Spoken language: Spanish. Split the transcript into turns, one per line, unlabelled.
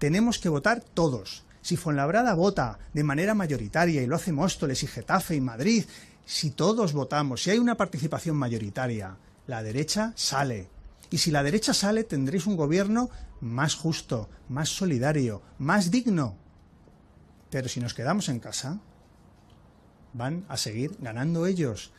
Tenemos que votar todos. Si Fuenlabrada vota de manera mayoritaria y lo hace Móstoles y Getafe y Madrid, si todos votamos, si hay una participación mayoritaria, la derecha sale. Y si la derecha sale, tendréis un gobierno más justo, más solidario, más digno. Pero si nos quedamos en casa, van a seguir ganando ellos.